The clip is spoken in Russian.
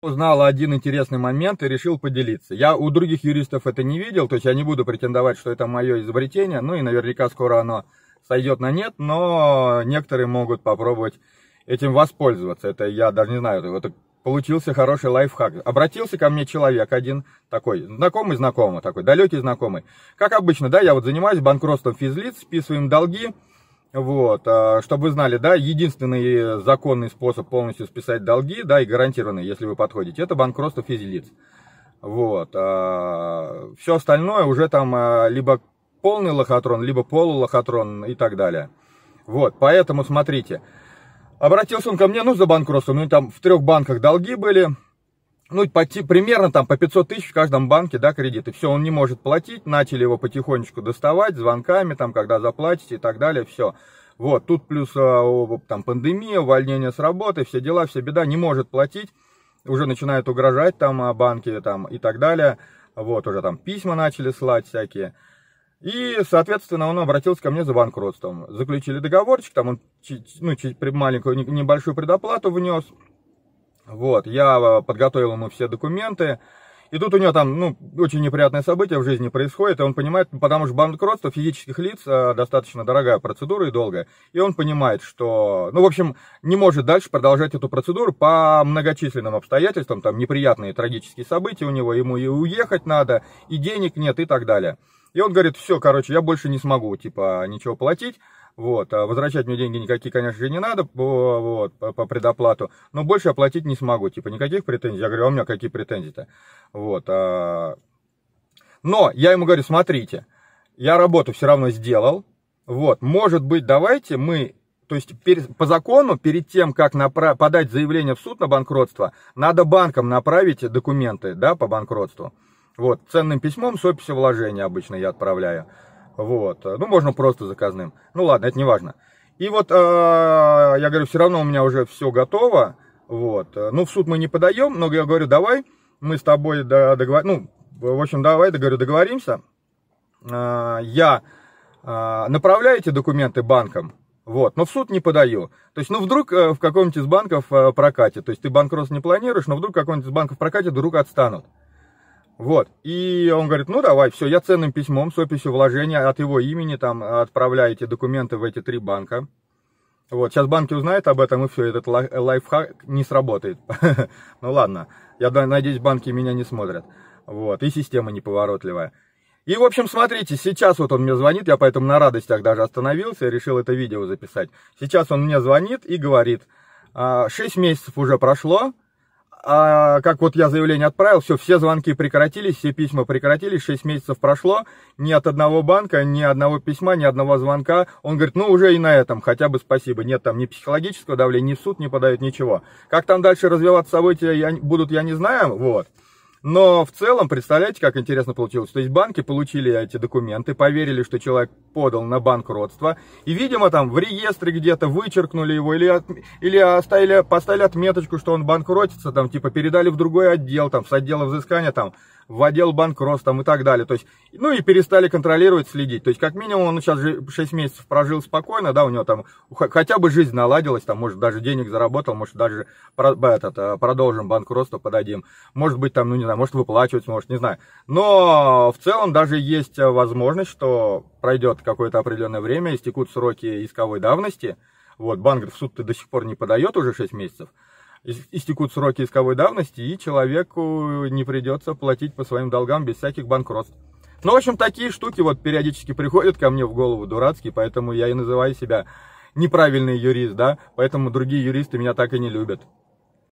узнал один интересный момент и решил поделиться. Я у других юристов это не видел, то есть я не буду претендовать, что это мое изобретение, ну и наверняка скоро оно сойдет на нет, но некоторые могут попробовать этим воспользоваться. Это я даже не знаю, это получился хороший лайфхак. Обратился ко мне человек один, такой, знакомый знакомый, такой далекий знакомый. Как обычно, да, я вот занимаюсь банкротством физлиц, списываем долги, вот, а, чтобы вы знали, да, единственный законный способ полностью списать долги, да, и гарантированный, если вы подходите, это банкротство физлиц. Вот, а, все остальное уже там а, либо полный лохотрон, либо полулохотрон и так далее. Вот, поэтому смотрите, обратился он ко мне, ну, за банкротство, ну, там в трех банках долги были, ну, по, примерно там по 500 тысяч в каждом банке, да, кредиты. все, он не может платить, начали его потихонечку доставать звонками, там, когда заплатите и так далее, все. Вот, тут плюс а, там пандемия, увольнение с работы, все дела, все беда, не может платить, уже начинают угрожать там а, банки там и так далее. Вот, уже там письма начали слать всякие. И, соответственно, он обратился ко мне за банкротством. Заключили договорчик, там он ну, чуть маленькую, небольшую предоплату внес, вот, я э, подготовил ему все документы. И тут у него там, ну, очень неприятное событие в жизни происходит, и он понимает, потому что банкротство физических лиц э, достаточно дорогая процедура и долгая, и он понимает, что, ну, в общем, не может дальше продолжать эту процедуру по многочисленным обстоятельствам, там, неприятные трагические события у него, ему и уехать надо, и денег нет, и так далее. И он говорит, все, короче, я больше не смогу, типа, ничего платить, вот. а Возвращать мне деньги никакие, конечно же, не надо вот, по, по предоплату, но больше оплатить не смогу. Типа никаких претензий. Я говорю, а у меня какие претензии-то? Вот. А, но я ему говорю, смотрите, я работу все равно сделал. Вот, может быть, давайте мы то есть по закону, перед тем, как подать заявление в суд на банкротство, надо банкам направить документы да, по банкротству. Вот, ценным письмом с описью вложения обычно я отправляю. Вот. Э, ну, можно просто заказным. Ну, ладно, это не важно. И вот, э, я говорю, все равно у меня уже все готово. Вот. Э, ну, в суд мы не подаем, но я говорю, давай мы с тобой договор... Ну, в общем, давай, говорю, договоримся. Я направляю эти документы банкам, вот, но в суд не подаю. То есть, ну, вдруг в каком-нибудь из банков прокатит. То есть, ты банкрот не планируешь, но вдруг в каком-нибудь из банков прокатит, вдруг отстанут. Вот. И он говорит, ну давай, все, я ценным письмом с описью вложения от его имени там отправляете документы в эти три банка. Вот, сейчас банки узнают об этом, и все, этот лайфхак не сработает. Ну ладно, я надеюсь, банки меня не смотрят. Вот, и система неповоротливая. И, в общем, смотрите, сейчас вот он мне звонит, я поэтому на радостях даже остановился и решил это видео записать. Сейчас он мне звонит и говорит, 6 «А, месяцев уже прошло, а как вот я заявление отправил, все, все звонки прекратились, все письма прекратились, 6 месяцев прошло, ни от одного банка, ни одного письма, ни одного звонка. Он говорит, ну уже и на этом, хотя бы спасибо. Нет там ни психологического давления, ни в суд не подают, ничего. Как там дальше развиваться события я, будут, я не знаю, вот. Но в целом, представляете, как интересно получилось. То есть банки получили эти документы, поверили, что человек подал на банкротство, и, видимо, там в реестре где-то вычеркнули его или, от, или оставили, поставили отметочку, что он банкротится, там, типа, передали в другой отдел, там, с отдела взыскания, там, в отдел банкротства там, и так далее. То есть, ну и перестали контролировать, следить. То есть, как минимум, он сейчас же 6 месяцев прожил спокойно, да, у него там хотя бы жизнь наладилась, там, может, даже денег заработал, может, даже этот, э, продолжим банкротство подадим. Может быть, там, ну, не знаю, может выплачивать может не знаю. Но в целом даже есть возможность, что пройдет какое-то определенное время, истекут сроки исковой давности. Вот, банк в суд ты до сих пор не подает уже 6 месяцев. Истекут сроки исковой давности, и человеку не придется платить по своим долгам без всяких банкротств. Ну, в общем, такие штуки вот периодически приходят ко мне в голову дурацкие, поэтому я и называю себя неправильный юрист, да, поэтому другие юристы меня так и не любят.